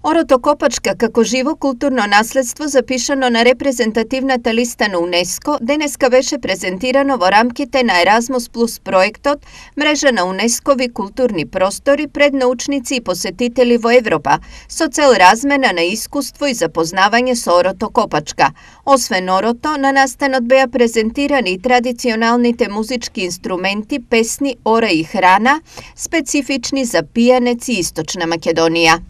Орото Копачка како живо културно наследство запишано на репрезентативната листа на УНЕСКО денеска беше презентирано во рамките на Erasmus Plus проектот мрежа на УНЕСКОви културни простори пред научници и посетители во Европа со цел размена на искуство и запознавање со Орото Копачка. Освен Орото, на настанот беа презентирани и традиционалните музички инструменти, песни, ора и храна, специфични за пијанец и Источна Македонија.